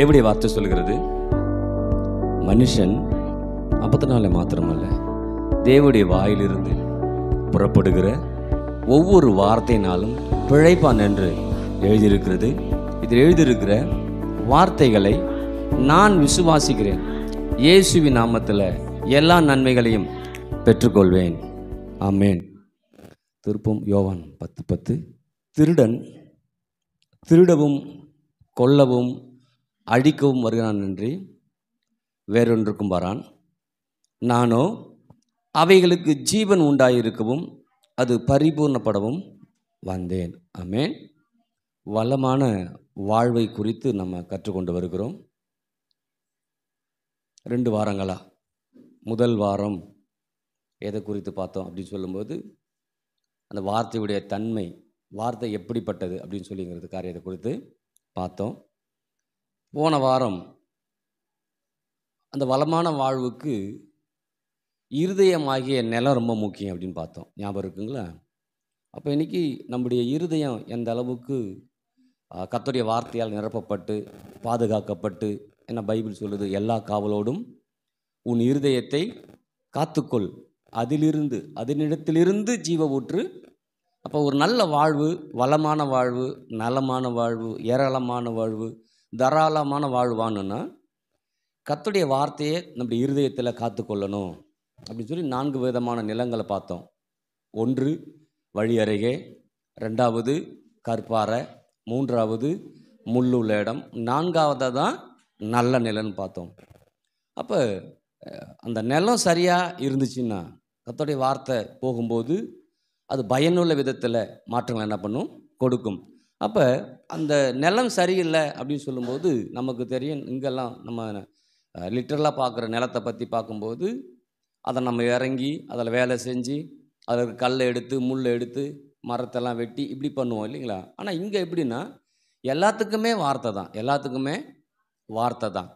தேவடைய வார்த்தை சொல்கிறது மனுஷன் அப்பத்தினால மாத்திரமல்ல தேவடைய வாயிலிருந்து புறப்படுகிற ஒவ்வொரு வார்த்தையினாலும் பிழைப்பான் என்று எழுதியிருக்கிறது இதில் எழுதியிருக்கிற வார்த்தைகளை நான் விசுவாசிக்கிறேன் இயேசுவின் நாமத்தில் எல்லா நன்மைகளையும் பெற்றுக்கொள்வேன் ஆமேன் திருப்பம் யோவான் பத்து பத்து திருடன் திருடவும் கொல்லவும் அழிக்கவும் வருகிறான் நன்றி வேறொன்றுக்கும் வரான் நானோ அவைகளுக்கு ஜீவன் உண்டாயிருக்கவும் அது பரிபூர்ணப்படவும் வந்தேன் அமேன் வளமான வாழ்வை குறித்து நம்ம கற்றுக்கொண்டு வருகிறோம் ரெண்டு வாரங்களா முதல் வாரம் எதை குறித்து பார்த்தோம் அப்படின்னு சொல்லும்போது அந்த வார்த்தையுடைய தன்மை வார்த்தை எப்படிப்பட்டது அப்படின்னு சொல்லிங்கிறது காரியத்தை குறித்து பார்த்தோம் போன வாரம் அந்த வளமான வாழ்வுக்கு இருதயமாகிய நிலம் ரொம்ப முக்கியம் அப்படின்னு பார்த்தோம் ஞாபகம் இருக்குங்களா அப்போ இன்றைக்கி நம்முடைய இருதயம் எந்த அளவுக்கு கத்தோடைய வார்த்தையால் நிரப்பப்பட்டு பாதுகாக்கப்பட்டு என்ன பைபிள் சொல்லுது எல்லா காவலோடும் உன் இருதயத்தை காத்துக்கொள் அதிலிருந்து அதனிடத்திலிருந்து ஜீவ ஊற்று அப்போ ஒரு நல்ல வாழ்வு வளமான வாழ்வு நலமான வாழ்வு ஏராளமான வாழ்வு தாராளமான வாழ்வானுன்னா கத்துடைய வார்த்தையை நம்ம இருதயத்தில் காத்துக்கொள்ளணும் அப்படின்னு சொல்லி நான்கு விதமான நிலங்களை பார்த்தோம் ஒன்று வழி அருகே ரெண்டாவது கற்பாறை மூன்றாவது முள்ளுள்ள இடம் நான்காவதாக தான் நல்ல நிலன்னு பார்த்தோம் அப்போ அந்த நிலம் சரியாக இருந்துச்சுன்னா கத்தோடைய வார்த்தை போகும்போது அது பயனுள்ள விதத்தில் மாற்றங்கள் என்ன பண்ணும் கொடுக்கும் அப்போ அந்த நிலம் சரியில்லை அப்படின்னு சொல்லும்போது நமக்கு தெரியும் இங்கெல்லாம் நம்ம லிட்டரலாக பார்க்குற நிலத்தை பற்றி பார்க்கும்போது அதை நம்ம இறங்கி அதில் வேலை செஞ்சு அதற்கு கல்லை எடுத்து முள் எடுத்து மரத்தெல்லாம் வெட்டி இப்படி பண்ணுவோம் இல்லைங்களா ஆனால் இங்கே எப்படின்னா எல்லாத்துக்குமே வார்த்தை தான் எல்லாத்துக்குமே வார்த்தை தான்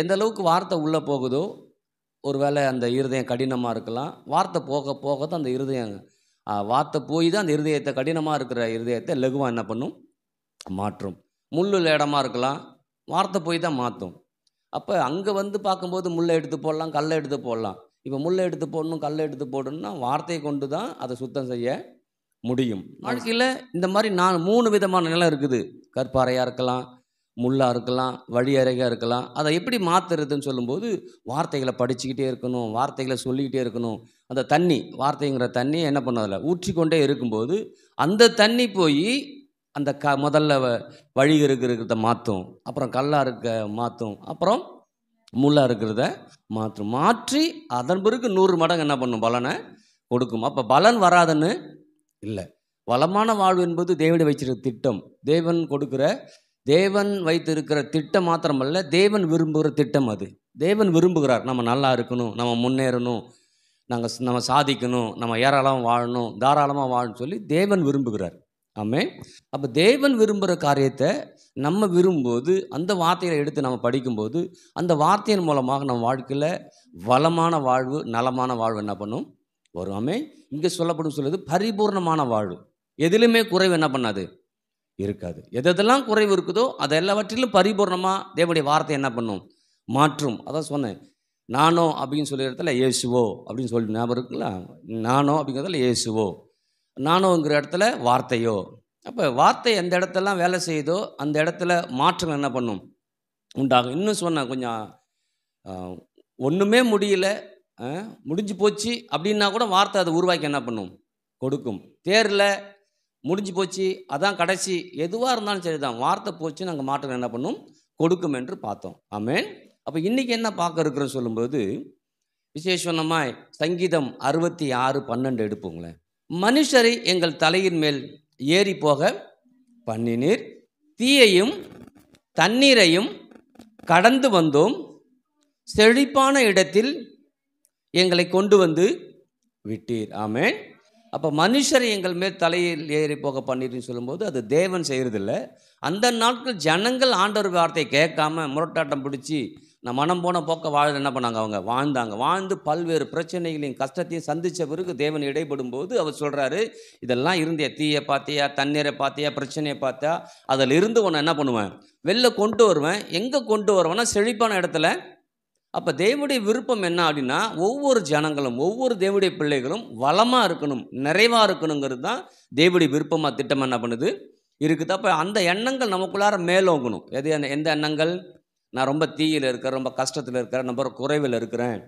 எந்த அளவுக்கு வார்த்தை உள்ளே போகுதோ ஒரு வேளை அந்த இருதயம் கடினமாக இருக்கலாம் வார்த்தை போக போக தான் அந்த இருதயம் வார்த்தை போய் தான் அந்த இருதயத்தை கடினமாக இருக்கிற இருதயத்தை லகுவாக என்ன பண்ணும் மாற்றும் முள்ளுள்ள இடமா இருக்கலாம் வார்த்தை போய் தான் மாற்றும் அப்போ அங்கே வந்து பார்க்கும்போது முள்ளை எடுத்து போடலாம் கல்லை எடுத்து போடலாம் இப்போ முள்ளை எடுத்து போடணும் கல்லை எடுத்து போடணும்னா வார்த்தையை கொண்டு தான் அதை சுத்தம் செய்ய முடியும் வாழ்க்கையில் இந்த மாதிரி நான் மூணு விதமான நிலம் இருக்குது கற்பாறையாக இருக்கலாம் முள்ளாக இருக்கலாம் வழியறையாக இருக்கலாம் அதை எப்படி மாற்றுறதுன்னு சொல்லும்போது வார்த்தைகளை படிச்சுக்கிட்டே இருக்கணும் வார்த்தைகளை சொல்லிக்கிட்டே இருக்கணும் அந்த தண்ணி வார்த்தைங்கிற தண்ணி என்ன பண்ணதில்ல ஊற்றிக்கொண்டே இருக்கும்போது அந்த தண்ணி போய் அந்த க முதல்ல வழி இருக்கிற இருக்கிறத மாற்றும் அப்புறம் கல்லாக இருக்க மாற்றும் அப்புறம் முள்ளாக இருக்கிறத மாற்றும் மாற்றி அதன் பிறகு நூறு மடங்கு என்ன பண்ணும் பலனை கொடுக்கும் அப்போ பலன் வராதுன்னு இல்லை வளமான வாழ்வு என்பது தேவனை வைச்சிருக்க திட்டம் தேவன் கொடுக்குற தேவன் வைத்திருக்கிற திட்டம் மாத்திரமல்ல தேவன் விரும்புகிற திட்டம் அது தேவன் விரும்புகிறார் நம்ம நல்லா இருக்கணும் நம்ம முன்னேறணும் நாங்கள் நம்ம சாதிக்கணும் நம்ம ஏராளமாக வாழணும் தாராளமாக வாழணும் சொல்லி தேவன் விரும்புகிறார் ஆமே அப்போ தேவன் விரும்புகிற காரியத்தை நம்ம விரும்பும்போது அந்த வார்த்தைகளை எடுத்து நம்ம படிக்கும்போது அந்த வார்த்தையின் மூலமாக நம்ம வாழ்க்கையில் வளமான வாழ்வு நலமான வாழ்வு என்ன பண்ணும் வரும் ஆமே இங்கே சொல்லப்படும் சொல்லுது பரிபூர்ணமான வாழ்வு எதிலுமே குறைவு என்ன பண்ணாது இருக்காது எதெல்லாம் குறைவு இருக்குதோ அது எல்லாவற்றிலும் பரிபூர்ணமாக தேவனுடைய வார்த்தை என்ன பண்ணும் மாற்றும் அதான் சொன்னேன் நானோ அப்படின்னு சொல்லி இடத்துல ஏசுவோ அப்படின்னு சொல்லி ஞாபகம் இருக்குங்களா நானோ அப்படிங்கிறதுல ஏசுவோ நானோங்கிற இடத்துல வார்த்தையோ அப்போ வார்த்தை எந்த இடத்தெல்லாம் வேலை செய்யுதோ அந்த இடத்துல மாற்றம் என்ன பண்ணும் உண்டாகும் இன்னும் சொன்னேன் கொஞ்சம் ஒன்றுமே முடியல முடிஞ்சு போச்சு அப்படின்னா கூட வார்த்தை அதை உருவாக்கி என்ன பண்ணும் கொடுக்கும் தேரில் முடிஞ்சு போச்சு அதான் கடைசி எதுவாக இருந்தாலும் சரி தான் வார்த்தை போச்சு நாங்கள் மாற்றம் என்ன பண்ணும் கொடுக்கும் என்று பார்த்தோம் ஆமேன் அப்போ இன்றைக்கி என்ன பார்க்க இருக்கிறோம் சொல்லும்போது விசேஷமாக சங்கீதம் அறுபத்தி ஆறு பன்னெண்டு எடுப்போங்களேன் மனுஷரை எங்கள் தலையின் மேல் ஏறி போக பண்ணினீர் தீயையும் தண்ணீரையும் கடந்து வந்தோம் செழிப்பான இடத்தில் எங்களை கொண்டு வந்து விட்டீர் ஆமேன் அப்போ மனுஷரை எங்கள் மேல் தலையில் ஏறி போக பண்ணிடுன்னு சொல்லும்போது அது தேவன் செய்கிறதில்ல அந்த நாட்கள் ஜனங்கள் ஆண்டவர் வார்த்தையை கேட்காம முரட்டாட்டம் பிடிச்சி நான் மனம் போன போக்க வாழ என்ன பண்ணாங்க அவங்க வாழ்ந்தாங்க வாழ்ந்து பல்வேறு பிரச்சனைகளையும் கஷ்டத்தையும் சந்தித்த பிறகு தேவன் இடைப்படும் போது அவர் சொல்கிறாரு இதெல்லாம் இருந்தே தீயை பார்த்தியா தண்ணீரை பார்த்தியா பிரச்சனையை பார்த்தா அதில் இருந்து உன்னை என்ன பண்ணுவேன் வெளில கொண்டு வருவேன் எங்கே கொண்டு வருவேன்னா செழிப்பான இடத்துல அப்போ தேவனுடைய விருப்பம் என்ன அப்படின்னா ஒவ்வொரு ஜனங்களும் ஒவ்வொரு தேவடைய பிள்ளைகளும் வளமாக இருக்கணும் நிறைவாக இருக்கணுங்கிறது தான் தேவடைய விருப்பமாக திட்டம் என்ன பண்ணுது இருக்குது அப்போ அந்த எண்ணங்கள் நமக்குள்ளார மேலோங்கணும் எது எந்த எண்ணங்கள் நான் ரொம்ப தீயில் இருக்கிறேன் ரொம்ப கஷ்டத்தில் இருக்கிறேன் ரொம்ப குறைவில் இருக்கிறேன்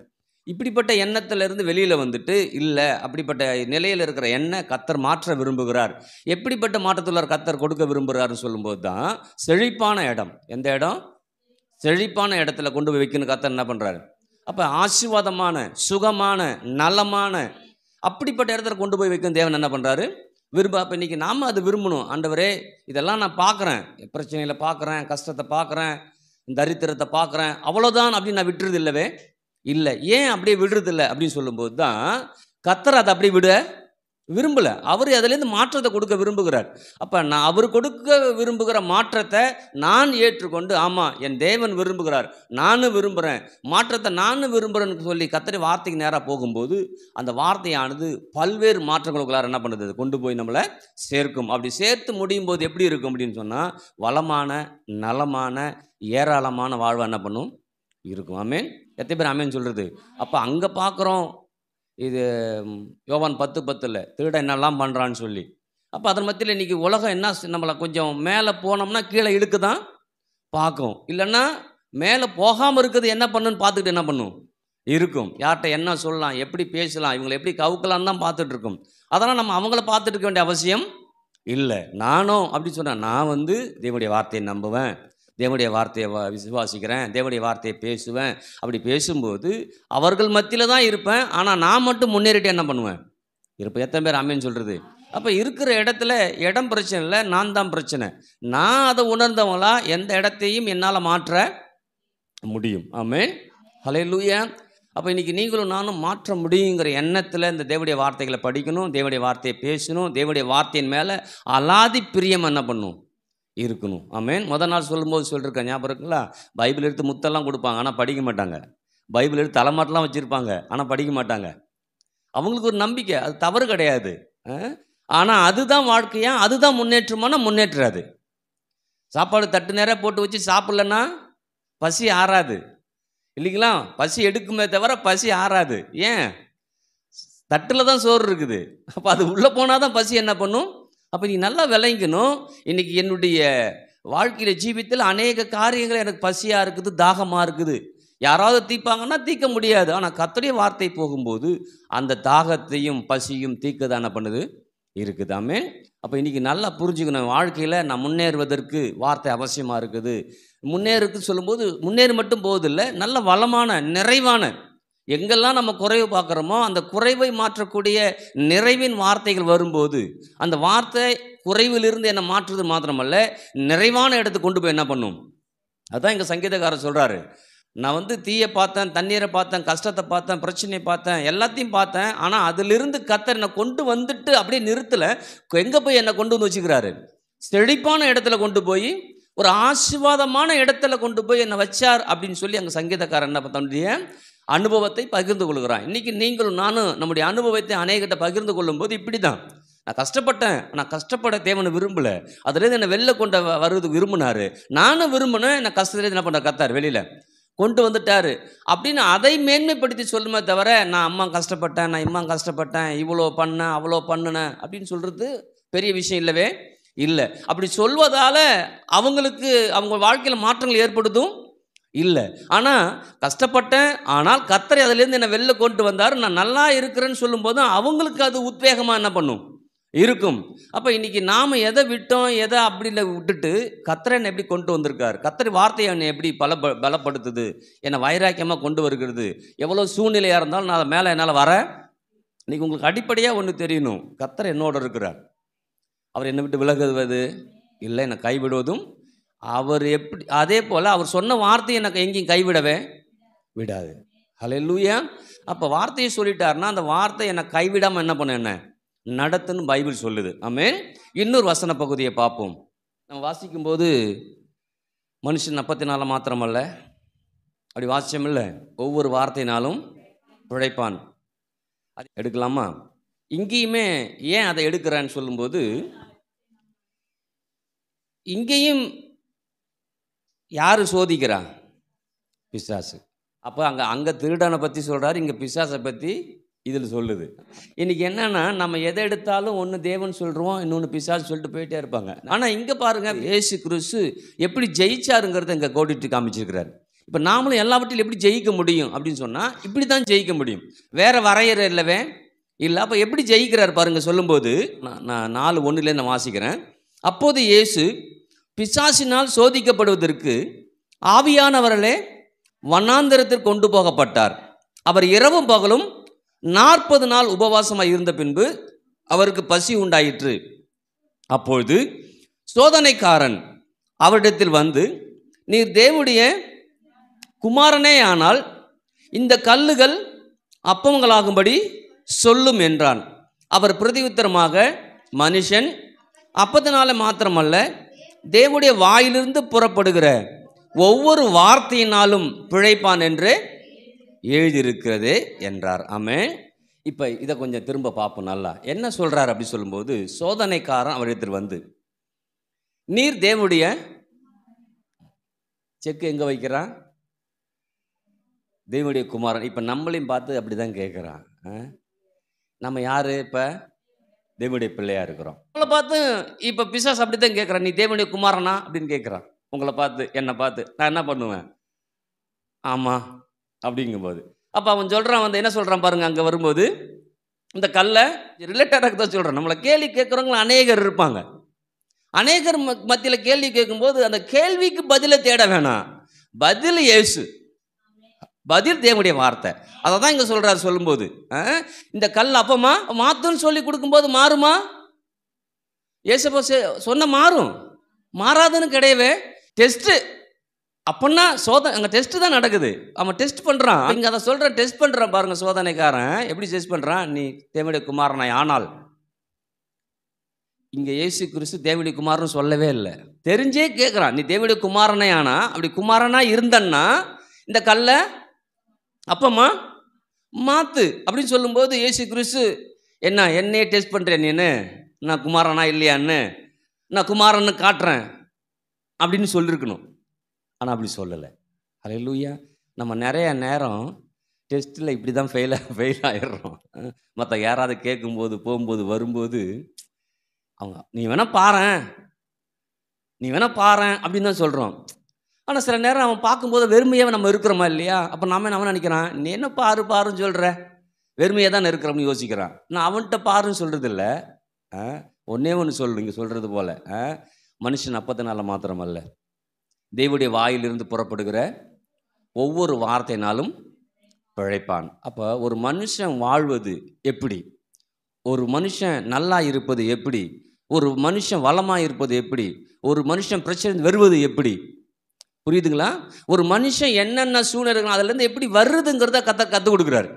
இப்படிப்பட்ட எண்ணத்திலிருந்து வெளியில் வந்துட்டு இல்லை அப்படிப்பட்ட நிலையில் இருக்கிற எண்ணெய் கத்தர் மாற்ற விரும்புகிறார் எப்படிப்பட்ட மாற்றத்துள்ளார் கத்தர் கொடுக்க விரும்புகிறாருன்னு சொல்லும்போது தான் செழிப்பான இடம் எந்த இடம் செழிப்பான இடத்துல கொண்டு போய் வைக்கணும் கத்தர் என்ன பண்ணுறாரு அப்போ ஆசீர்வாதமான சுகமான நலமான அப்படிப்பட்ட இடத்துல கொண்டு போய் வைக்கும் தேவன் என்ன பண்ணுறாரு விரும்ப அப்போ இன்றைக்கி நாம் அதை விரும்பணும் ஆண்டவரே இதெல்லாம் நான் பார்க்குறேன் பிரச்சனையில் பார்க்குறேன் கஷ்டத்தை பார்க்குறேன் இந்த தரித்திரத்தை பார்க்குறேன் அவ்வளோதான் அப்படின்னு நான் விட்டுறது இல்லவே இல்லை ஏன் அப்படியே விடுறதில்லை அப்படின்னு சொல்லும்போது தான் கத்தர் அதை அப்படியே விட விரும்பலை அவர் அதிலேருந்து மாற்றத்தை கொடுக்க விரும்புகிறார் அப்போ நான் அவர் கொடுக்க விரும்புகிற மாற்றத்தை நான் ஏற்றுக்கொண்டு ஆமாம் என் தேவன் விரும்புகிறார் நானும் விரும்புகிறேன் மாற்றத்தை நானும் விரும்புகிறேன்னு சொல்லி கத்தரி வார்த்தைக்கு நேராக போகும்போது அந்த வார்த்தையானது பல்வேறு மாற்றங்களுக்குள்ளார் என்ன பண்ணுறது கொண்டு போய் நம்மளை சேர்க்கும் அப்படி சேர்த்து முடியும் போது எப்படி இருக்கும் அப்படின்னு சொன்னால் வளமான நலமான ஏராளமான வாழ்வை என்ன பண்ணும் இருக்கும் ஆமேன் எத்தனை பேர் ஆமேன்னு சொல்கிறது அப்போ அங்கே பார்க்குறோம் இது யோவான் பத்து பத்தில் திருட என்னெல்லாம் பண்ணுறான்னு சொல்லி அப்போ அதன் மத்தியில் இன்றைக்கி உலகம் என்ன நம்மளை கொஞ்சம் மேலே போனோம்னா கீழே இழுக்கு தான் பார்க்கும் இல்லைன்னா மேலே போகாமல் இருக்குது என்ன பண்ணுன்னு பார்த்துக்கிட்டு என்ன பண்ணும் இருக்கும் யார்கிட்ட என்ன சொல்லலாம் எப்படி பேசலாம் இவங்களை எப்படி கவுக்கலான்னு தான் பார்த்துட்டு இருக்கும் அதெல்லாம் நம்ம அவங்கள பார்த்துட்டு இருக்க வேண்டிய அவசியம் இல்லை நானும் அப்படி சொன்னேன் நான் வந்து தேவனுடைய வார்த்தையை நம்புவேன் தேவனுடைய வார்த்தையை விசுவாசிக்கிறேன் தேவனுடைய வார்த்தையை பேசுவேன் அப்படி பேசும்போது அவர்கள் மத்தியில் தான் இருப்பேன் ஆனால் நான் மட்டும் முன்னேறிட்டு என்ன பண்ணுவேன் இருப்பேன் எத்தனை பேர் அமைன்னு சொல்கிறது அப்போ இருக்கிற இடத்துல இடம் பிரச்சனை இல்லை நான் தான் பிரச்சனை நான் அதை உணர்ந்தவங்களா எந்த இடத்தையும் என்னால் மாற்ற முடியும் ஆமே ஹலே லூயா அப்போ இன்னைக்கு நீங்களும் நானும் மாற்ற முடியுங்கிற எண்ணத்தில் இந்த தேவடைய வார்த்தைகளை படிக்கணும் தேவடைய வார்த்தையை பேசணும் தேவடைய வார்த்தையின் மேலே அலாதி பிரியம் என்ன பண்ணும் இருக்கணும் ஆமேன் மொதல் நாள் சொல்லும்போது சொல்லியிருக்கேன் ஞாபகம் இருக்குங்களா பைபிள் எடுத்து முத்தெல்லாம் கொடுப்பாங்க ஆனால் படிக்க மாட்டாங்க பைபிள் எடுத்து தலைமாட்டெலாம் வச்சுருப்பாங்க ஆனால் படிக்க மாட்டாங்க அவங்களுக்கு ஒரு நம்பிக்கை அது தவறு கிடையாது ஆனால் அதுதான் வாழ்க்கையா அதுதான் முன்னேற்றமான முன்னேற்றம் அது சாப்பாடு தட்டு நேரம் போட்டு வச்சு சாப்பிட்லன்னா பசி ஆறாது இல்லைங்களா பசி எடுக்குமே தவிர பசி ஆறாது ஏன் தட்டில் தான் சோறு இருக்குது அப்போ அது உள்ளே போனால் தான் பசி என்ன பண்ணும் அப்போ நீ நல்லா விளங்கணும் இன்றைக்கி என்னுடைய வாழ்க்கையில் ஜீவித்தில் அநேக காரியங்கள் எனக்கு பசியாக இருக்குது தாகமாக இருக்குது யாராவது தீப்பாங்கன்னா தீக்க முடியாது ஆனால் கத்தடைய வார்த்தை போகும்போது அந்த தாகத்தையும் பசியும் தீக்க தானே பண்ணுது இருக்குதாமே அப்போ இன்றைக்கி நல்லா புரிஞ்சுக்கணும் வாழ்க்கையில் நான் முன்னேறுவதற்கு வார்த்தை அவசியமாக இருக்குது முன்னேறுக்கு சொல்லும்போது முன்னேறு மட்டும் போவதில்லை நல்ல வளமான நிறைவான எங்கெல்லாம் நம்ம குறைவு பார்க்குறோமோ அந்த குறைவை மாற்றக்கூடிய நிறைவின் வார்த்தைகள் வரும்போது அந்த வார்த்தை குறைவிலிருந்து என்னை மாற்றுறது மாத்திரமல்ல நிறைவான இடத்துக்கு கொண்டு போய் என்ன பண்ணும் அதுதான் எங்கள் சங்கீதக்காரர் சொல்கிறாரு நான் வந்து தீயை பார்த்தேன் தண்ணீரை பார்த்தேன் கஷ்டத்தை பார்த்தேன் பிரச்சனையை பார்த்தேன் எல்லாத்தையும் பார்த்தேன் ஆனால் அதிலிருந்து கத்தர் என்னை கொண்டு வந்துட்டு அப்படியே நிறுத்தலை எங்கே போய் என்னை கொண்டு வந்து வச்சுக்கிறாரு செழிப்பான இடத்துல கொண்டு போய் ஒரு ஆசிர்வாதமான இடத்துல கொண்டு போய் என்னை வச்சார் அப்படின்னு சொல்லி அங்கே சங்கீதக்காரன் என்ன தன்னுடைய அனுபவத்தை பகிர்ந்து கொள்கிறான் இன்றைக்கி நீங்களும் நானும் நம்முடைய அனுபவத்தை அநேகிட்ட பகிர்ந்து கொள்ளும்போது இப்படி தான் நான் கஷ்டப்பட்டேன் நான் கஷ்டப்பட தேவனை விரும்பலை அதுலேருந்து என்னை வெளில கொண்ட வர்றதுக்கு விரும்பினார் நானும் விரும்பினேன் நான் கஷ்டத்துலேருந்து என்ன பண்ணுற கத்தார் வெளியில் கொண்டு வந்துட்டார் அப்படின்னு அதை மேன்மைப்படுத்தி சொல்லுமே தவிர நான் அம்மா கஷ்டப்பட்டேன் நான் இம்மா கஷ்டப்பட்டேன் இவ்வளோ பண்ணேன் அவ்வளோ பண்ணினேன் அப்படின்னு சொல்கிறது பெரிய விஷயம் இல்லவே இல்லை அப்படி சொல்வதால் அவங்களுக்கு அவங்க வாழ்க்கையில் மாற்றங்கள் ஏற்படுத்தும் இல்லை ஆனால் கஷ்டப்பட்டேன் ஆனால் கத்தரை அதுலேருந்து என்னை வெளில கொண்டு வந்தார் நான் நல்லா இருக்கிறேன்னு சொல்லும்போது அவங்களுக்கு அது உத்வேகமாக என்ன பண்ணும் இருக்கும் அப்போ இன்றைக்கி நாம் எதை விட்டோம் எதை அப்படி இல்லை விட்டுட்டு கத்தரை என்னை எப்படி கொண்டு வந்திருக்கார் கத்தரை வார்த்தையை என்னை எப்படி பல பலப்படுத்துது என்னை வைராக்கியமாக கொண்டு வருகிறது எவ்வளோ சூழ்நிலையாக இருந்தாலும் நான் அதை மேலே என்னால் வரேன் இன்றைக்கி உங்களுக்கு அடிப்படையாக ஒன்று தெரியணும் கத்தரை என்னோட இருக்கிறார் அவர் என்னை விட்டு விலகுவது இல்லை என்னை கைவிடுவதும் அவர் எப்படி அதே போல் அவர் சொன்ன வார்த்தையை எனக்கு எங்கேயும் கைவிடவே விடாது ஹலோ லூயா அப்போ வார்த்தையை சொல்லிட்டாருன்னா அந்த வார்த்தை என்னை கைவிடாமல் என்ன பண்ண என்ன நடத்துன்னு பைபிள் சொல்லுது ஆமே இன்னொரு வசன பகுதியை பார்ப்போம் நம்ம வாசிக்கும்போது மனுஷன் அப்பத்தி நாலு மாத்திரமல்ல அப்படி வாசிச்சோம் இல்லை ஒவ்வொரு வார்த்தையினாலும் பிழைப்பான் அது எடுக்கலாமா இங்கேயுமே ஏன் அதை எடுக்கிறான்னு சொல்லும்போது இங்கேயும் யார் சோதிக்கிறா பிசாசு அப்போ அங்கே அங்கே திருடனை பற்றி சொல்கிறாரு இங்கே பிசாசை பற்றி இதில் சொல்லுது இன்றைக்கி என்னென்னா நம்ம எதை எடுத்தாலும் ஒன்று தேவன் சொல்கிறோம் இன்னொன்று பிசாசு சொல்லிட்டு போயிட்டே இருப்பாங்க ஆனால் இங்கே பாருங்கள் ஏசு கிறிஸ்து எப்படி ஜெயிச்சாருங்கிறத இங்கே கோடிட்டு காமிச்சிருக்கிறாரு இப்போ நாமளும் எல்லாவற்றிலும் எப்படி ஜெயிக்க முடியும் அப்படின்னு சொன்னால் இப்படி தான் ஜெயிக்க முடியும் வேறு வரையறை இல்லவே இல்லை அப்போ எப்படி ஜெயிக்கிறார் பாருங்கள் சொல்லும்போது நான் நாலு ஒன்றுலேருந்து நான் வாசிக்கிறேன் அப்போது இயேசு பிசாசினால் சோதிக்கப்படுவதற்கு ஆவியானவர்களே வண்ணாந்திரத்தில் கொண்டு போகப்பட்டார் அவர் இரவும் பகலும் நாற்பது நாள் உபவாசமாக இருந்த பின்பு அவருக்கு பசி உண்டாயிற்று அப்பொழுது சோதனைக்காரன் அவரிடத்தில் வந்து நீர் தேவுடைய குமாரனே ஆனால் இந்த கல்லுகள் அப்பங்களாகும்படி சொல்லும் என்றான் அவர் பிரதி உத்தரமாக மனுஷன் அப்பத்தினால மாத்திரமல்ல தேவனுடைய வாயிலிருந்து புறப்படுகிற ஒவ்வொரு வார்த்தையினாலும் பிழைப்பான் என்று எழுதியிருக்கிறது என்றார் ஆமே இப்போ இதை கொஞ்சம் திரும்ப பார்ப்போம் நல்லா என்ன சொல்கிறார் அப்படி சொல்லும்போது சோதனைக்காரன் அவரிடத்தில் வந்து நீர் தேவனுடைய செக்கு எங்கே வைக்கிறான் தேவனுடைய குமாரன் இப்போ நம்மளையும் பார்த்து அப்படி தான் கேட்குறான் நம்ம யார் இப்போ தேவனுடைய பிள்ளையா இருக்கிறோம் உங்களை பார்த்து இப்போ பிசாஸ் அப்படி தான் கேட்குறான் நீ தேவனுடைய குமாரனா அப்படின்னு கேட்குறான் உங்களை பார்த்து என்னை பார்த்து நான் என்ன பண்ணுவேன் ஆமாம் அப்படிங்கும்போது அப்போ அவன் சொல்கிறான் வந்து என்ன சொல்கிறான் பாருங்க அங்கே வரும்போது இந்த கல்லை ரிலேட்டடாக தான் சொல்கிறேன் நம்மளை கேள்வி கேட்குறவங்களும் அநேகர் இருப்பாங்க அநேகர் மத்தியில் கேள்வி கேட்கும்போது அந்த கேள்விக்கு பதிலை தேட வேணாம் பதில் ஏசு பதில் தேவனுடைய வார்த்தை அதை தான் இங்கே சொல்கிறார் சொல்லும்போது இந்த கல் அப்பமா மாத்துன்னு சொல்லி கொடுக்கும்போது மாறுமா ஏசப்போ சொன்ன மாறும் மாறாதுன்னு கிடையவே டெஸ்ட்டு அப்படின்னா சோதனை அங்கே டெஸ்ட்டு தான் நடக்குது அவன் டெஸ்ட் பண்ணுறான் இங்கே அதை சொல்கிறேன் டெஸ்ட் பண்ணுறான் பாருங்கள் சோதனைக்காரன் எப்படி டெஸ்ட் பண்ணுறான் நீ தேவனுடைய குமாரனை ஆனால் இங்கே ஏசு கிறிஸ்து தேவனுடைய குமாரன் சொல்லவே இல்லை தெரிஞ்சே கேட்குறான் நீ தேவனுடைய குமாரனே ஆனால் அப்படி குமாரனாக இருந்தன்னா இந்த கல்லை அப்பம்மா மாத்து அப்படின்னு சொல்லும்போது ஏசு கிறிஸ்து என்ன என்னையே டெஸ்ட் பண்ணுறேன் நீனு நான் குமாரனா இல்லையான்னு நான் குமாரன்னு காட்டுறேன் அப்படின்னு சொல்லியிருக்கணும் ஆனால் அப்படி சொல்லலை அலே லூயா நம்ம நிறைய நேரம் டெஸ்ட்டில் இப்படி தான் ஃபெயில் ஃபெயில் ஆகிடுறோம் மற்ற யாராவது கேட்கும்போது போகும்போது வரும்போது அவங்க நீ வேணால் பாரு நீ வேணால் பாரு அப்படின்னு தான் சொல்கிறோம் ஆனால் சில நேரம் அவன் பார்க்கும்போது வெறுமையாக நம்ம இருக்கிறோமா இல்லையா அப்போ நாம என்ன நினைக்கிறான் நீ என்ன பாரு பாருன்னு சொல்கிற வெறுமையாக தான் இருக்கிறோம்னு யோசிக்கிறான் நான் அவன்கிட்ட பாருன்னு சொல்கிறது இல்லை ஒன்றே ஒன்று சொல்லு இங்கே சொல்கிறது போல் ஆ மனுஷன் அப்பத்தினால மாத்திரமல்ல தெய்வடைய வாயிலிருந்து புறப்படுகிற ஒவ்வொரு வார்த்தைனாலும் பிழைப்பான் அப்போ ஒரு மனுஷன் வாழ்வது எப்படி ஒரு மனுஷன் நல்லா இருப்பது எப்படி ஒரு மனுஷன் வளமாக இருப்பது எப்படி ஒரு மனுஷன் பிரச்சனை வருவது எப்படி புரியுதுங்களா ஒரு மனுஷன் என்னென்ன சூழ்நிலை அதுலேருந்து எப்படி வருதுங்கிறத கத்த கற்றுக் கொடுக்குறாரு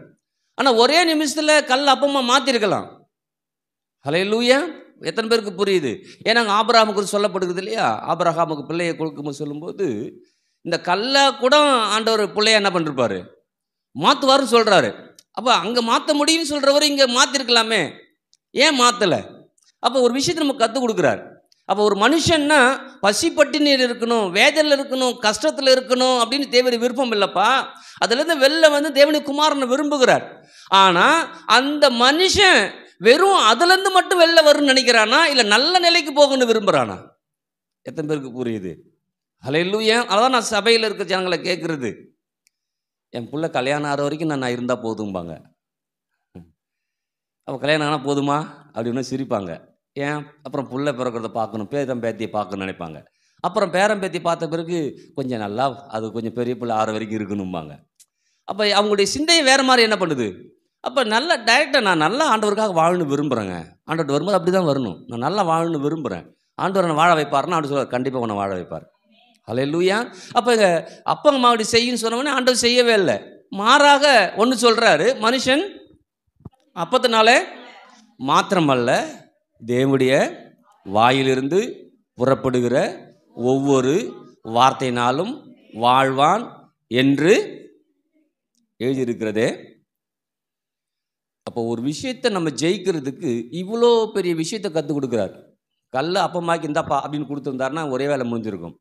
ஆனால் ஒரே நிமிஷத்தில் கல் அப்பமாக மாற்றிருக்கலாம் ஹலே லூயா எத்தனை பேருக்கு புரியுது ஏன்னா ஆபராமுக்கு சொல்லப்படுகிறது இல்லையா ஆபரகாமுக்கு பிள்ளையை கொடுக்கும்போது சொல்லும்போது இந்த கல்லை கூட ஆண்டவர் பிள்ளைய என்ன பண்ணிருப்பாரு மாற்றுவார்னு சொல்கிறாரு அப்போ அங்கே மாற்ற முடியும்னு சொல்கிறவரு இங்கே மாற்றிருக்கலாமே ஏன் மாற்றலை அப்போ ஒரு விஷயத்தை நம்ம கற்றுக் கொடுக்குறாரு அப்போ ஒரு மனுஷன்னா பசி பட்டினியில் இருக்கணும் வேதலில் இருக்கணும் கஷ்டத்தில் இருக்கணும் அப்படின்னு தேவையான விருப்பம் இல்லைப்பா அதுலேருந்து வெளில வந்து தேவனி குமாரனை விரும்புகிறார் ஆனால் அந்த மனுஷன் வெறும் அதுலேருந்து மட்டும் வெளில வரும்னு நினைக்கிறானா இல்லை நல்ல நிலைக்கு போகணும்னு விரும்புகிறானா எத்தனை பேருக்கு புரியுது ஏன் அதான் நான் சபையில் இருக்கிற ஜனங்களை கேட்குறது என் பிள்ளை கல்யாணம் ஆகிற வரைக்கும் நான் நான் இருந்தால் போதும்பாங்க அப்போ கல்யாணம் ஆனால் போதுமா அப்படின்னு சிரிப்பாங்க ஏன் அப்புறம் பிள்ளை பிறக்கிறத பார்க்கணும் பேரம் பேத்தியை பார்க்கணும்னு நினைப்பாங்க அப்புறம் பேரம் பேத்தி பார்த்த பிறகு கொஞ்சம் நல்லா அது கொஞ்சம் பெரிய பிள்ளை ஆறு வரைக்கும் இருக்கணும்பாங்க அப்போ அவங்களுடைய சிந்தையை வேறு மாதிரி என்ன பண்ணுது அப்போ நல்ல டைரக்டாக நான் நல்லா ஆண்டவருக்காக வாழணும் விரும்புகிறேங்க ஆண்டவர் வரும்போது அப்படி தான் வரணும் நான் நல்லா வாழணும் விரும்புகிறேன் ஆண்டவர் நான் வாழ வைப்பார்னா ஆண்டு சொல்லுவார் கண்டிப்பாக உன்னை வாழ வைப்பார் அலை லூயா அப்போ அப்பா அப்படி செய்யுன்னு சொன்னவொடனே ஆண்டவர் செய்யவே இல்லை மாறாக ஒன்று சொல்கிறாரு மனுஷன் அப்பத்தினால மாத்திரமல்ல தேவனுடைய வாயிலிருந்து புறப்படுகிற ஒவ்வொரு வார்த்தையினாலும் வாழ்வான் என்று எழுதியிருக்கிறதே அப்போ ஒரு விஷயத்தை நம்ம ஜெயிக்கிறதுக்கு இவ்வளோ பெரிய விஷயத்தை கற்றுக் கொடுக்குறாரு கல் அப்பமாக்கி இந்தாப்பா அப்படின்னு கொடுத்துருந்தாருன்னா ஒரே வேலை முடிஞ்சிருக்கும்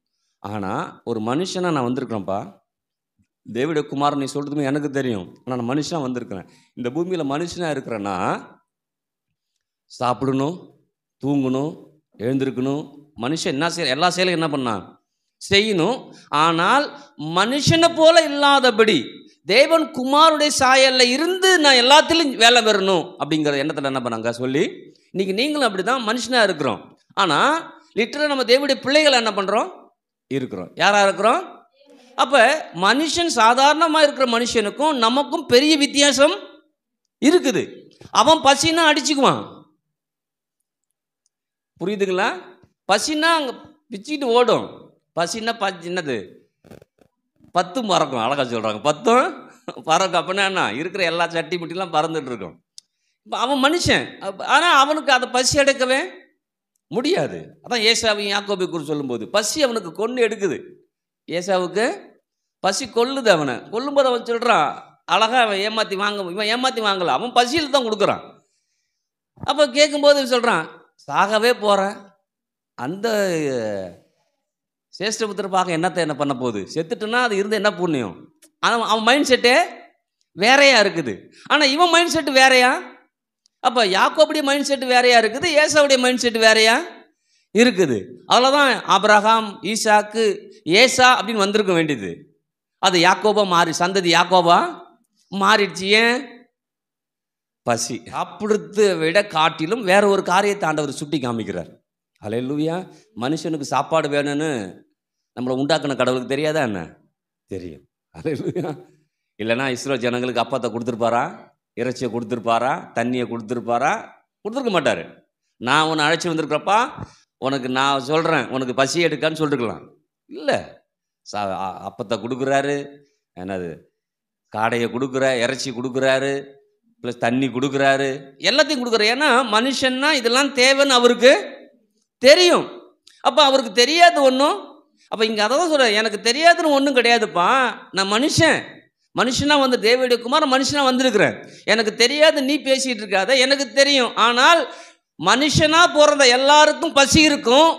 ஆனால் ஒரு மனுஷனாக நான் வந்திருக்கிறேன்ப்பா தேவிட குமார் நீ சொல்கிறதுமே எனக்கு தெரியும் ஆனால் நான் மனுஷனாக வந்திருக்கிறேன் இந்த பூமியில் மனுஷனாக இருக்கிறேன்னா சாப்பிடணும் தூங்கணும் எழுந்திருக்கணும் மனுஷன் என்ன செய்ய எல்லா செயலும் என்ன பண்ணான் செய்யணும் ஆனால் மனுஷனை போல இல்லாதபடி தேவன் குமாருடைய சாயலில் இருந்து நான் எல்லாத்துலேயும் வேலை வரணும் அப்படிங்கிற எண்ணத்தில் என்ன பண்ணாங்க சொல்லி இன்னைக்கு நீங்களும் அப்படி தான் மனுஷனாக இருக்கிறோம் ஆனால் லிட்டராக நம்ம தேவனுடைய பிள்ளைகள் என்ன பண்ணுறோம் இருக்கிறோம் யாராக இருக்கிறோம் அப்போ மனுஷன் சாதாரணமாக இருக்கிற மனுஷனுக்கும் நமக்கும் பெரிய வித்தியாசம் இருக்குது அவன் பசின்னா அடிச்சுக்குவான் புரியுதுங்களா பசின்னா அங்கே பிச்சுக்கிட்டு ஓடும் பசின்னா பசி என்னது பத்தும் பறக்கும் அழகாக சொல்கிறாங்க பத்தும் பறக்கும் அப்படின்னா என்ன இருக்கிற எல்லா சட்டி முட்டிலாம் பறந்துட்டு இருக்கும் இப்போ அவன் மனுஷன் ஆனால் அவனுக்கு அதை பசி எடுக்கவே முடியாது அதான் ஏசாவையும் யாக்கோபி குறி சொல்லும்போது பசி அவனுக்கு கொண்டு எடுக்குது ஏசாவுக்கு பசி கொல்லுது அவனை கொல்லும்போது அவன் சொல்கிறான் அழகாக அவன் ஏமாற்றி வாங்க இவன் ஏமாற்றி வாங்கலை அவன் பசியில் தான் கொடுக்குறான் அப்போ கேட்கும்போது சொல்கிறான் சாகவே போகிறேன் அந்த சேஷ்டபுத்திர பார்க்க என்னத்தை என்ன பண்ண போகுது செத்துட்டுனா அது இருந்து என்ன புண்ணியம் ஆனால் அவன் மைண்ட் செட்டே வேறையா இருக்குது ஆனால் இவன் மைண்ட் செட்டு வேறையா அப்போ யாக்கோபுடைய மைண்ட் செட் வேறையா இருக்குது ஏசாவுடைய மைண்ட் செட் வேறையா இருக்குது அவ்வளோதான் ஆப்ரஹாம் ஈசாக்கு ஏசா அப்படின்னு வந்திருக்க வேண்டியது அது யாக்கோபா மாறி சந்ததி யாக்கோபா மாறிடுச்சு ஏன் பசி சாப்பிடுறத விட காட்டிலும் வேற ஒரு காரியத்தை ஆண்டவர் சுட்டி காமிக்கிறார் அலையலூயா மனுஷனுக்கு சாப்பாடு வேணும்னு நம்மளை உண்டாக்கின கடவுளுக்கு தெரியாதா என்ன தெரியும் அலையலூயா இல்லைனா இஸ்ரோ ஜனங்களுக்கு அப்பத்தை கொடுத்துருப்பாரா இறைச்சியை கொடுத்துருப்பாரா தண்ணியை கொடுத்துருப்பாரா கொடுத்துருக்க மாட்டார் நான் உன்னை அழைச்சி வந்திருக்கிறப்பா உனக்கு நான் சொல்கிறேன் உனக்கு பசி எடுக்கான்னு சொல்லிருக்கலாம் இல்லை சா அப்பத்தை கொடுக்குறாரு என்னது காடையை கொடுக்குற இறைச்சி கொடுக்குறாரு ப்ளஸ் தண்ணி கொடுக்குறாரு எல்லாத்தையும் கொடுக்குறாரு ஏன்னா மனுஷன்னா இதெல்லாம் தேவைன்னு அவருக்கு தெரியும் அப்போ அவருக்கு தெரியாது ஒன்றும் அப்போ இங்கே அதை தான் சொல்கிறேன் எனக்கு தெரியாதுன்னு ஒன்றும் கிடையாதுப்பா நான் மனுஷன் மனுஷனாக வந்து தேவையுடைய குமார் மனுஷனாக வந்திருக்கிறேன் எனக்கு தெரியாது நீ பேசிகிட்டு இருக்காத எனக்கு தெரியும் ஆனால் மனுஷனாக பிறந்த எல்லாருக்கும் பசி இருக்கும்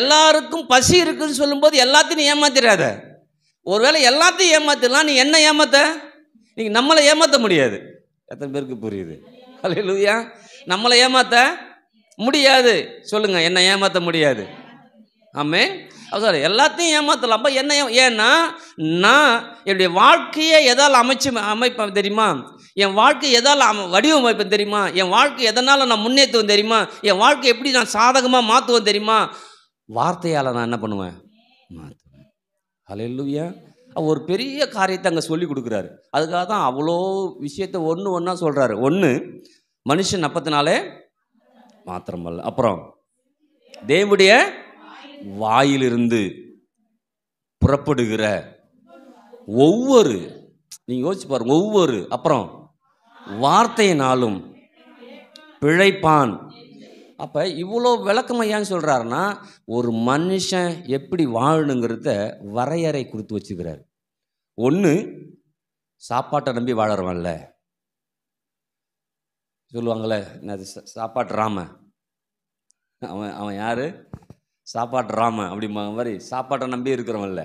எல்லாருக்கும் பசி இருக்குதுன்னு சொல்லும்போது எல்லாத்தையும் ஏமாத்திடாத ஒருவேளை எல்லாத்தையும் ஏமாத்திடலாம் நீ என்ன ஏமாத்த நீங்கள் நம்மளை ஏமாற்ற முடியாது எத்தனை பேருக்கு புரியுது அலையலுயா நம்மளை ஏமாத்த முடியாது சொல்லுங்க என்ன ஏமாற்ற முடியாது ஆமே சார் எல்லாத்தையும் ஏமாற்றலாம் அப்போ என்ன ஏன்னா நான் என்னுடைய வாழ்க்கையை எதால் அமைச்சு அமைப்பேன் தெரியுமா என் வாழ்க்கை எதால் வடிவமைப்பேன் தெரியுமா என் வாழ்க்கை எதனால் நான் முன்னேற்றுவேன் தெரியுமா என் வாழ்க்கை எப்படி நான் சாதகமாக மாற்றுவேன் தெரியுமா வார்த்தையால் நான் என்ன பண்ணுவேன் மாற்றுவேன் அலையலுவியா ஒரு பெரிய காரியத்தை அங்கே சொல்லி கொடுக்குறாரு அதுக்காக தான் அவ்வளோ விஷயத்த ஒன்று ஒன்றா சொல்கிறாரு ஒன்று மனுஷன் அப்பத்தினாலே மாத்திரமல்ல அப்புறம் தேவடைய வாயிலிருந்து புறப்படுகிற ஒவ்வொரு நீங்கள் யோசிச்சு பாருங்க ஒவ்வொரு அப்புறம் வார்த்தையினாலும் பிழைப்பான் அப்போ இவ்வளோ விளக்கம் ஐயான்னு சொல்கிறாருன்னா ஒரு மனுஷன் எப்படி வாழணுங்கிறத வரையறை கொடுத்து வச்சுக்கிறார் ஒன்று சாப்பாட்டை நம்பி வாழறவன்ல சொல்லுவாங்களே என்னது சாப்பாட்டு ராம அவன் அவன் யார் சாப்பாட்டு ராம அப்படி மாதிரி சாப்பாட்டை நம்பி இருக்கிறவன்ல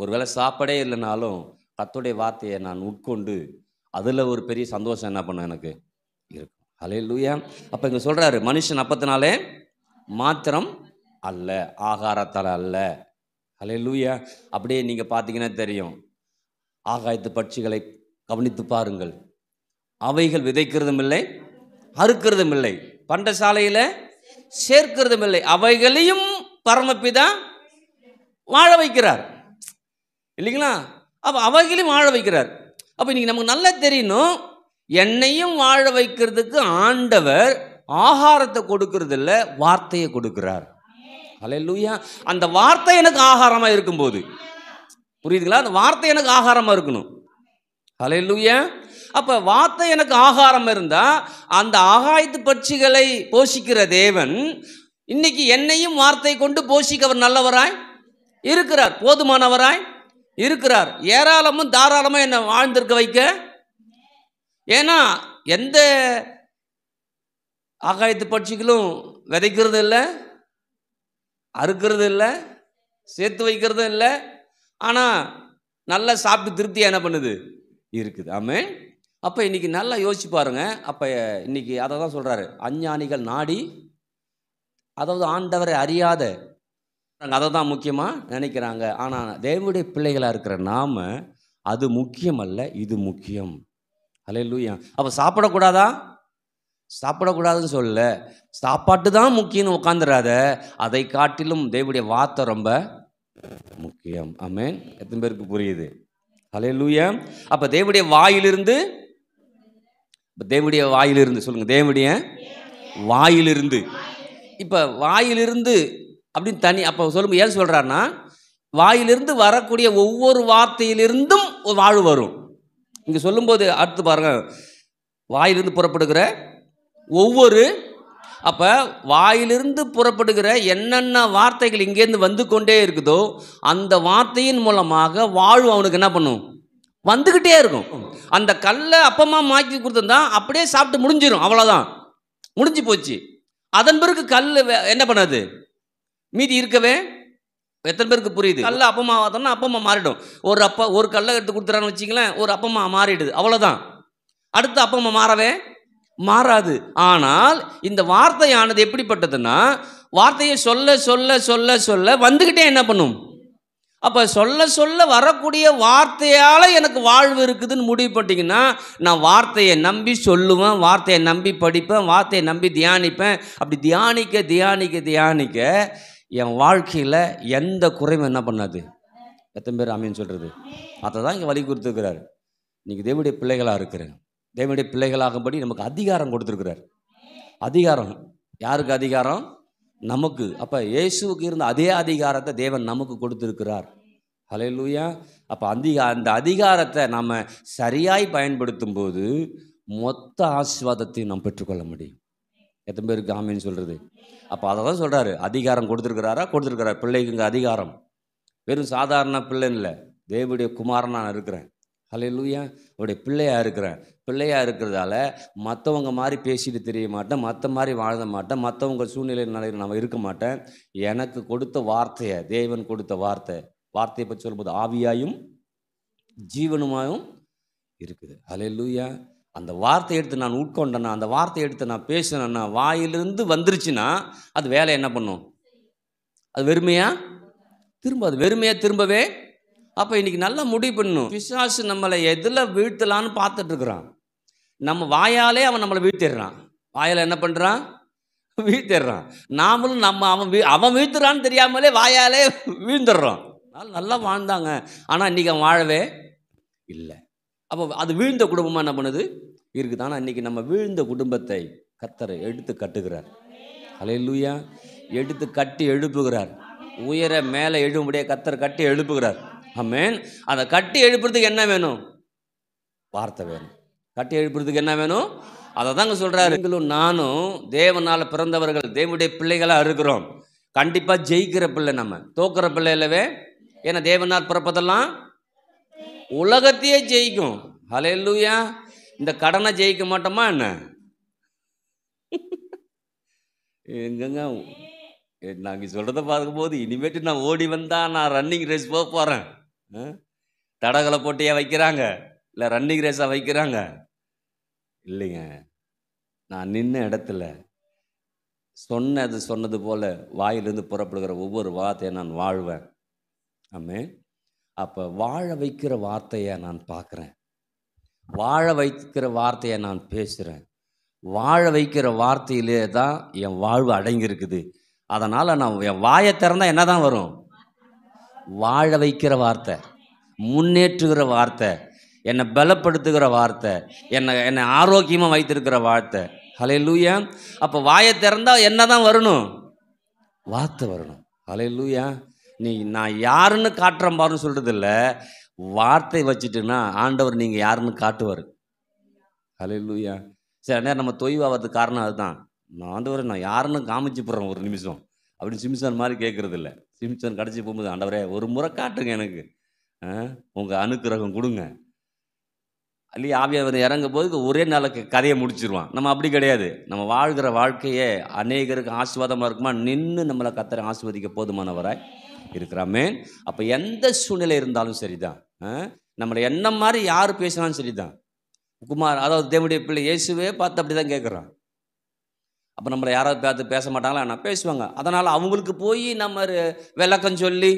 ஒருவேளை சாப்பாடே இல்லைனாலும் கத்துடைய வார்த்தையை நான் உட்கொண்டு அதில் ஒரு பெரிய சந்தோஷம் என்ன பண்ண எனக்கு இருக்கும் அலே லூயா அப்போ இங்கே சொல்கிறாரு மனுஷன் அப்பத்தினாலே மாத்திரம் அல்ல ஆகாரத்தால் அல்ல அலே லூயா அப்படியே நீங்கள் பார்த்தீங்கன்னா தெரியும் ஆகாயத்து பட்சிகளை கவனித்து பாருங்கள் அவைகள் விதைக்கிறதும் இல்லை அறுக்கிறதும் இல்லை சாலையில் சேர்க்கிறதும் இல்லை அவைகளையும் பரமப்பிதா வாழ வைக்கிறார் இல்லைங்களா அப்போ அவைகளையும் வாழ வைக்கிறார் அப்போ இன்றைக்கி நமக்கு நல்லா தெரியணும் என்னையும் வாழ வைக்கிறதுக்கு ஆண்டவர் ஆகாரத்தை கொடுக்கறது இல்லை வார்த்தையை கொடுக்கிறார் அலையலூயா அந்த வார்த்தை எனக்கு ஆகாரமாக இருக்கும்போது புரியுதுங்களா அந்த வார்த்தை எனக்கு ஆகாரமாக இருக்கணும் அலையலூயா அப்போ வார்த்தை எனக்கு ஆகாரம் இருந்தால் அந்த ஆகாயத்து பட்சிகளை போஷிக்கிற தேவன் இன்னைக்கு என்னையும் வார்த்தை கொண்டு போஷிக்க அவர் நல்லவராய் இருக்கிறார் போதுமானவராய் இருக்கிறார் ஏராளமும் தாராளமாக என்னை வாழ்ந்திருக்க வைக்க ஏன்னா எந்த ஆகாயத்து பட்சிகளும் விதைக்கிறது இல்லை அறுக்கிறது இல்லை சேர்த்து வைக்கிறதும் இல்லை ஆனால் நல்லா சாப்பிட்டு திருப்தியாக என்ன பண்ணுது இருக்குது ஆமே அப்போ இன்றைக்கி நல்லா யோசிச்சு பாருங்கள் அப்போ இன்றைக்கி அதை தான் சொல்கிறாரு அஞ்ஞானிகள் நாடி அதாவது ஆண்டவரை அறியாத நாங்கள் அதை தான் முக்கியமாக நினைக்கிறாங்க ஆனால் தேவனுடைய பிள்ளைகளாக இருக்கிற நாம் அது முக்கியமல்ல இது முக்கியம் அலே லூயா அப்போ சாப்பிடக்கூடாதா சாப்பிடக்கூடாதுன்னு சொல்லலை சாப்பாட்டு தான் முக்கியம்னு உட்காந்துடாத அதை காட்டிலும் தேவடைய வார்த்தை ரொம்ப முக்கியம் ஆமேன் எத்தனை பேருக்கு புரியுது அலே லூயா அப்போ தேவடைய வாயிலிருந்து இப்போ தேவடைய வாயிலிருந்து சொல்லுங்கள் தேவடைய வாயிலிருந்து இப்போ வாயிலிருந்து அப்படின்னு தனி அப்போ சொல்லுங்கள் ஏன் சொல்கிறாருன்னா வாயிலிருந்து வரக்கூடிய ஒவ்வொரு வார்த்தையிலிருந்தும் வாழ் வரும் இங்கே சொல்லும்போது அடுத்து பாருங்கள் வாயிலிருந்து புறப்படுகிற ஒவ்வொரு அப்போ வாயிலிருந்து புறப்படுகிற என்னென்ன வார்த்தைகள் இங்கேருந்து வந்து கொண்டே இருக்குதோ அந்த வார்த்தையின் மூலமாக வாழ்வு அவனுக்கு என்ன பண்ணும் வந்துக்கிட்டே இருக்கும் அந்த கல்லை அப்பமா மாக்கி கொடுத்துருந்தா அப்படியே சாப்பிட்டு முடிஞ்சிடும் அவ்வளோதான் முடிஞ்சு போச்சு அதன் பிறகு கல் என்ன பண்ணாது மீதி இருக்கவே எத்தனை பேருக்கு புரியுது கல்ல அப்பமா வாத்தோம்னா அம்மா மாறிடும் ஒரு அப்பா ஒரு கல்லை எடுத்து கொடுத்துறான்னு வச்சிங்களேன் ஒரு அப்பம்மா மாறிடுது அவ்வளோதான் அடுத்த அப்பம்மா மாறவே மாறாது ஆனால் இந்த வார்த்தையானது எப்படிப்பட்டதுன்னா வார்த்தையை சொல்ல சொல்ல சொல்ல சொல்ல வந்துக்கிட்டே என்ன பண்ணும் அப்போ சொல்ல சொல்ல வரக்கூடிய வார்த்தையால் எனக்கு வாழ்வு இருக்குதுன்னு முடிவு பண்ணிட்டீங்கன்னா நான் வார்த்தையை நம்பி சொல்லுவேன் வார்த்தையை நம்பி படிப்பேன் வார்த்தையை நம்பி தியானிப்பேன் அப்படி தியானிக்க தியானிக்க தியானிக்க என் வாழ்க்கையில் எந்த குறைவும் என்ன பண்ணாது எத்தனை பேர் அமைன்னு சொல்கிறது அதை தான் இங்கே வழி கொடுத்துருக்கிறார் இன்றைக்கி தேவடைய பிள்ளைகளாக இருக்கிறேன் தேவனுடைய பிள்ளைகளாகும்படி நமக்கு அதிகாரம் கொடுத்துருக்கிறார் அதிகாரம் யாருக்கு அதிகாரம் நமக்கு அப்போ இயேசுவுக்கு இருந்த அதே அதிகாரத்தை தேவன் நமக்கு கொடுத்துருக்கிறார் ஹலெலூயா அப்போ அந்த அந்த அதிகாரத்தை நாம் சரியாய் பயன்படுத்தும் போது மொத்த ஆசிர்வாதத்தையும் நாம் பெற்றுக்கொள்ள முடியும் எத்தனை பேருக்கு ஆமின்னு சொல்கிறது அப்போ அதை தான் சொல்கிறாரு அதிகாரம் கொடுத்துருக்கிறாரா கொடுத்துருக்கிறார் பிள்ளைக்குங்க அதிகாரம் வெறும் சாதாரண பிள்ளைன்னு இல்லை தேவடைய குமாரன் நான் இருக்கிறேன் லூயா உடைய பிள்ளையாக இருக்கிறேன் பிள்ளையாக இருக்கிறதால மற்றவங்க மாதிரி பேசிட்டு தெரிய மாட்டேன் மற்ற மாதிரி வாழ மாட்டேன் மற்றவங்க சூழ்நிலை நிலையில் நம்ம இருக்க மாட்டேன் எனக்கு கொடுத்த வார்த்தையை தேவன் கொடுத்த வார்த்தை வார்த்தையை பற்றி சொல்லும்போது ஆவியாயும் ஜீவனுமாயும் இருக்குது லூயா அந்த வார்த்தை எடுத்து நான் உட்கொண்டேன்னா அந்த வார்த்தை எடுத்து நான் பேசினேன்னா வாயிலிருந்து வந்துருச்சுன்னா அது வேலை என்ன பண்ணும் அது வெறுமையாக திரும்ப அது வெறுமையாக திரும்பவே அப்போ இன்றைக்கி நல்லா முடிவு பண்ணும் விசுவாசு நம்மளை எதில் வீழ்த்தலான்னு பார்த்துட்ருக்குறான் நம்ம வாயாலே அவன் நம்மளை வீழ்த்திடுறான் வாயால் என்ன பண்ணுறான் வீழ்த்திடுறான் நாமளும் நம்ம அவன் வீ அவன் வீழ்த்துறான்னு தெரியாமலே வாயாலே வீழ்ந்துடுறோம் அதனால் நல்லா வாழ்ந்தாங்க ஆனால் இன்றைக்கி அவன் வாழவே இல்லை அப்போ அது வீழ்ந்த குடும்பமாக என்ன பண்ணுது இருக்குது ஆனால் இன்றைக்கி நம்ம வீழ்ந்த குடும்பத்தை கத்தரை எடுத்து கட்டுகிறார் அலையிலூயா எடுத்து கட்டி எழுப்புகிறார் உயர மேலே எழும்படியே கத்தரை கட்டி எழுப்புகிறார் ஆமேன் அதை கட்டி எழுப்புறதுக்கு என்ன வேணும் வார்த்தை வேணும் கட்டி எழுப்புறதுக்கு என்ன வேணும் அதை தாங்க சொல்கிறாரு எங்களும் நானும் தேவனால் பிறந்தவர்கள் தேவனுடைய பிள்ளைகளாக இருக்கிறோம் கண்டிப்பாக ஜெயிக்கிற பிள்ளை நம்ம தோக்கிற பிள்ளை இல்லவே ஏன்னா தேவனால் பிறப்பதெல்லாம் உலகத்தையே ஜெயிக்கும் ஹலெல்லூயா இந்த கடனை ஜெயிக்க மாட்டோமா என்ன எங்கங்க நாங்கள் சொல்கிறத பார்க்கும்போது இனிமேட்டு நான் ஓடி வந்தால் நான் ரன்னிங் ரேஸ் போக போகிறேன் தடகளை போட்டியாக வைக்கிறாங்க இல்லை ரன்னிங் ரேஸாக வைக்கிறாங்க இல்லைங்க நான் நின்ன இடத்துல சொன்னது சொன்னது போல் வாயிலிருந்து புறப்படுகிற ஒவ்வொரு வார்த்தையை நான் வாழ்வேன் ஆமே அப்போ வாழ வைக்கிற வார்த்தையை நான் பார்க்குறேன் வாழ வைக்கிற வார்த்தையை நான் பேசுகிறேன் வாழ வைக்கிற வார்த்தையிலே தான் என் வாழ்வு அடங்கியிருக்குது அதனால் நான் என் வாயை திறந்தால் என்ன தான் வரும் வாழ வைக்கிற வார்த்தை முன்னேற்றுகிற வார்த்தை என்னை பலப்படுத்துகிற வார்த்தை என்னை என்னை ஆரோக்கியமாக வைத்திருக்கிற வார்த்தை ஹலே லூயா அப்போ வாயை திறந்தால் என்ன தான் வரணும் வார்த்தை வரணும் ஹலே லூயா நீ நான் யாருன்னு காட்டுறேன் பாருன்னு சொல்கிறது இல்லை வார்த்தை வச்சுட்டுன்னா ஆண்டவர் நீங்கள் யாருன்னு காட்டுவார் அலையிலூயா சில நேரம் நம்ம தொய்வாகிறதுக்கு காரணம் அதுதான் நான் ஆண்டவர் நான் யாருன்னு காமிச்சு போடுறேன் ஒரு நிமிஷம் அப்படின்னு சிம்சன் மாதிரி கேட்குறது இல்லை சிம்சன் கடைசி போகும்போது ஆண்டவரே ஒரு முறை காட்டுங்க எனக்கு உங்கள் அனுக்கிரகம் கொடுங்க அல்லி ஆவியார் இறங்க போது ஒரே நாளுக்கு கதையை முடிச்சிருவான் நம்ம அப்படி கிடையாது நம்ம வாழ்கிற வாழ்க்கையே அநேகருக்கு ஆசிர்வாதமாக இருக்குமா நின்று நம்மளை கத்தரை ஆசிர்வதிக்க போதுமானவராய் இருக்கிறாமே அப்போ எந்த சூழ்நிலை இருந்தாலும் சரிதான் நம்மளை என்ன மாதிரி யார் பேசினாலும் சரிதான் குமார் அதாவது தேவடைய பிள்ளை இயேசுவே பார்த்து அப்படி தான் கேட்குறான் அப்போ நம்மளை யாராவது பார்த்து பேச மாட்டாங்களா நான் பேசுவாங்க அதனால் அவங்களுக்கு போய் நம்ம விளக்கம் சொல்லி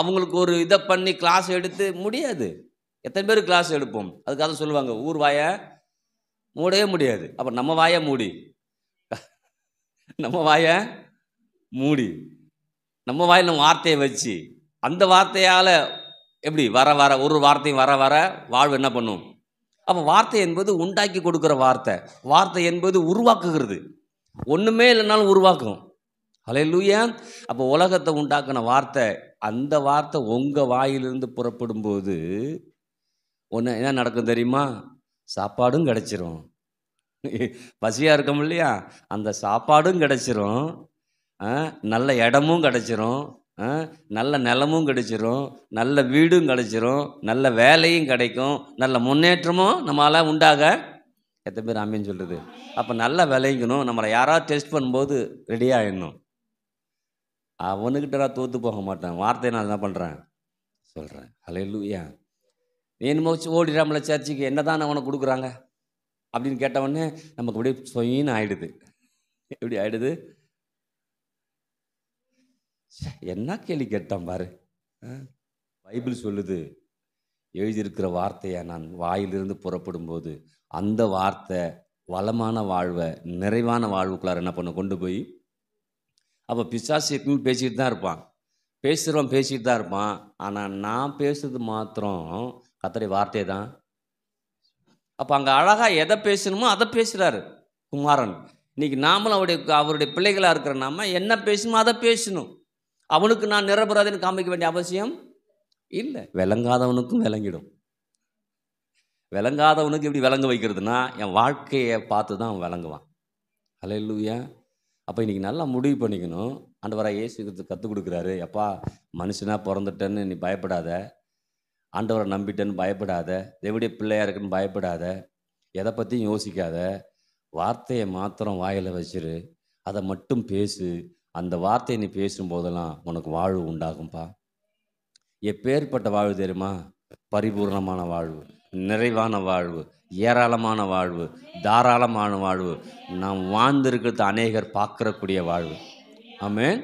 அவங்களுக்கு ஒரு இதை பண்ணி கிளாஸ் எடுத்து முடியாது எத்தனை பேர் கிளாஸ் எடுப்போம் அதுக்காக சொல்லுவாங்க ஊர் வாய மூடவே முடியாது அப்போ நம்ம வாய மூடி நம்ம வாய மூடி நம்ம வாயில் நம்ம வார்த்தையை வச்சு அந்த வார்த்தையால் எப்படி வர வர ஒரு வார்த்தையும் வர வர வாழ்வு என்ன பண்ணும் அப்போ வார்த்தை என்பது உண்டாக்கி கொடுக்குற வார்த்தை வார்த்தை என்பது உருவாக்குகிறது ஒன்றுமே இல்லைனாலும் உருவாக்கும் ஹலே லூயா அப்போ உலகத்தை உண்டாக்கின வார்த்தை அந்த வார்த்தை உங்கள் வாயிலிருந்து புறப்படும் போது ஒன்று என்ன நடக்கும் தெரியுமா சாப்பாடும் கிடச்சிரும் பசியாக இருக்கோம் இல்லையா அந்த சாப்பாடும் கிடச்சிரும் நல்ல இடமும் கிடச்சிரும் நல்ல நிலமும் கிடைச்சிரும் நல்ல வீடும் கிடைச்சிரும் நல்ல வேலையும் கிடைக்கும் நல்ல முன்னேற்றமும் நம்மளால் உண்டாக எத்தனை பேர் ஆமின்னு சொல்கிறது அப்போ நல்லா விளைங்கணும் நம்மளை யாராவது டெஸ்ட் பண்ணும்போது ரெடியாக ஆகிடணும் அவனுக்கிட்ட நான் தோற்று போக மாட்டேன் வார்த்தையை நான் என்ன பண்ணுறேன் சொல்கிறேன் ஹலே லூயா நீ என்ன ஓடிடாமல சர்ச்சுக்கு என்ன தான் அவனை கொடுக்குறாங்க அப்படின்னு கேட்டவொடனே நமக்கு அப்படியே சொயின்னு ஆகிடுது எப்படி ஆகிடுது என்ன கேள்வி கேட்டான் பாரு பைபிள் சொல்லுது எழுதியிருக்கிற வார்த்தையை நான் வாயிலிருந்து புறப்படும் போது அந்த வார்த்தை வளமான வாழ்வை நிறைவான வாழ்வுக்குள்ளார என்ன பண்ண கொண்டு போய் அப்போ பிசாசு எப்பவுமே பேசிக்கிட்டு தான் இருப்பான் பேசுகிறவன் பேசிகிட்டு தான் இருப்பான் ஆனால் நான் பேசுறது மாத்திரம் கத்தரை வார்த்தை தான் அப்போ அங்கே அழகாக எதை பேசணுமோ அதை பேசுகிறாரு குமாரன் இன்றைக்கி நாமளும் அவருடைய அவருடைய பிள்ளைகளாக இருக்கிற நாம என்ன பேசணுமோ அதை பேசணும் அவனுக்கு நான் நிரபராதின்னு காமிக்க வேண்டிய அவசியம் இல்லை விளங்காதவனுக்கும் விளங்கிடும் விளங்காதவனுக்கு எப்படி விளங்க வைக்கிறதுனா என் வாழ்க்கையை பார்த்து தான் அவன் விளங்குவான் அல்ல இல்லையா அப்போ இன்றைக்கி நல்லா முடிவு பண்ணிக்கணும் ஆண்டவராக ஏசு கற்றுக் கொடுக்குறாரு எப்பா மனுஷனாக பிறந்துட்டேன்னு நீ பயப்படாத ஆண்டவரை நம்பிட்டேன்னு பயப்படாத எப்படி பிள்ளையாக இருக்குன்னு பயப்படாத எதை பற்றியும் யோசிக்காத வார்த்தையை மாத்திரம் வாயில் வச்சிரு அதை மட்டும் பேசு அந்த வார்த்தையை நீ பேசும்போதெல்லாம் உனக்கு வாழ்வு உண்டாகும்பா எப்பேற்பட்ட வாழ்வு தெரியுமா பரிபூர்ணமான வாழ்வு நிறைவான வாழ்வு ஏராளமான வாழ்வு தாராளமான வாழ்வு நாம் வாழ்ந்திருக்கிறது அநேகர் பார்க்கறக்கூடிய வாழ்வு ஆமேன்